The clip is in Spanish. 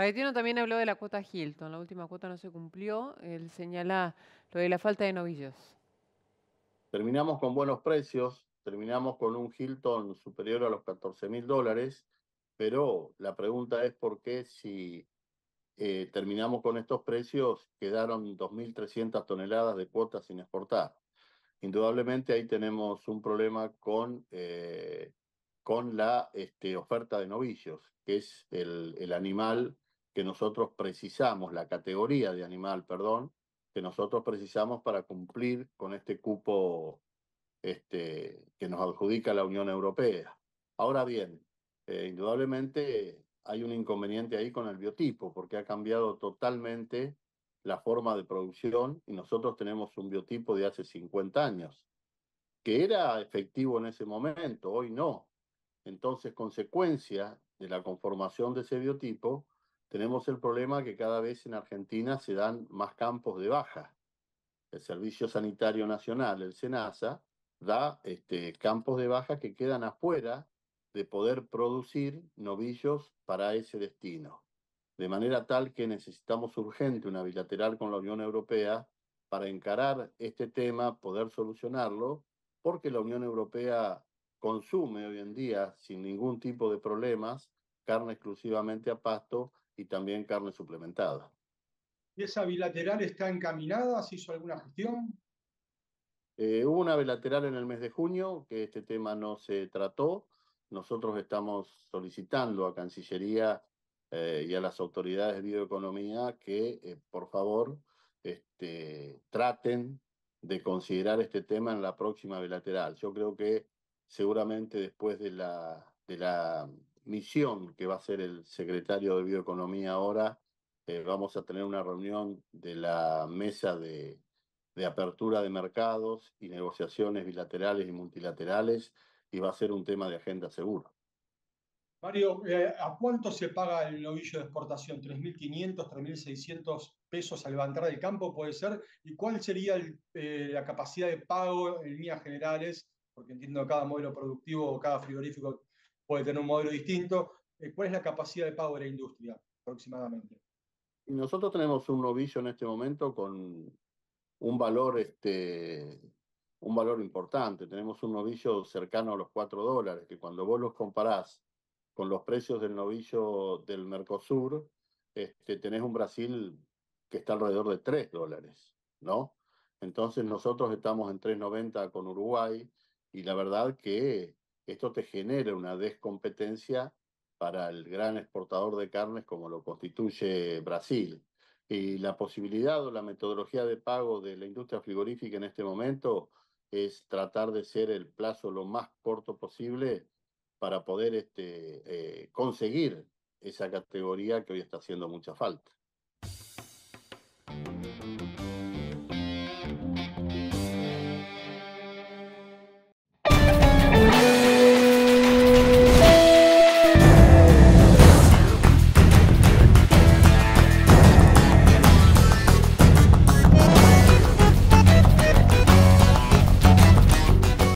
Pagetino también habló de la cuota Hilton. La última cuota no se cumplió. Él señala lo de la falta de novillos. Terminamos con buenos precios. Terminamos con un Hilton superior a los 14 mil dólares. Pero la pregunta es por qué si eh, terminamos con estos precios quedaron 2.300 toneladas de cuotas sin exportar. Indudablemente ahí tenemos un problema con... Eh, con la este, oferta de novillos, que es el, animal que nosotros precisamos, la categoría de animal, perdón, que nosotros precisamos para cumplir con este cupo este, que nos adjudica la Unión Europea. Ahora bien, eh, indudablemente hay un inconveniente ahí con el biotipo, porque ha cambiado totalmente la forma de producción y nosotros tenemos un biotipo de hace 50 años, que era efectivo en ese momento, hoy no. Entonces, consecuencia de la conformación de ese biotipo, tenemos el problema que cada vez en Argentina se dan más campos de baja. El Servicio Sanitario Nacional, el SENASA, da este, campos de baja que quedan afuera de poder producir novillos para ese destino. De manera tal que necesitamos urgente una bilateral con la Unión Europea para encarar este tema, poder solucionarlo, porque la Unión Europea consume hoy en día, sin ningún tipo de problemas, carne exclusivamente a pasto y también carne suplementada. ¿Y esa bilateral está encaminada? ¿Se hizo alguna gestión? Eh, hubo una bilateral en el mes de junio que este tema no se trató. Nosotros estamos solicitando a Cancillería eh, y a las autoridades de bioeconomía que, eh, por favor, este, traten de considerar este tema en la próxima bilateral. Yo creo que seguramente después de la, de la misión que va a ser el secretario de Bioeconomía ahora. Eh, vamos a tener una reunión de la mesa de, apertura de mercados y negociaciones bilaterales y multilaterales y va a ser un tema de agenda seguro. Mario, eh, ¿a cuánto se paga el novillo de exportación? ¿3.500, 3.600 pesos al levantar del campo puede ser? ¿Y cuál sería eh, la capacidad de pago en líneas generales? Porque entiendo que cada modelo productivo o cada frigorífico puede tener un modelo distinto. Eh, ¿Cuál es la capacidad de pago de la industria aproximadamente? Nosotros tenemos un novillo en este momento con un valor, este, un valor importante. Tenemos un novillo cercano a los 4 dólares, que cuando vos los comparás con los precios del novillo del Mercosur, este, tenés un Brasil que está alrededor de 3 dólares, ¿no? Entonces nosotros estamos en 3.90 con Uruguay y la verdad que esto te genera una descompetencia para el gran exportador de carnes como lo constituye Brasil. Y la posibilidad o la metodología de pago de la industria frigorífica en este momento es tratar de ser el plazo lo más corto posible para poder este, eh, conseguir esa categoría que hoy está haciendo mucha falta.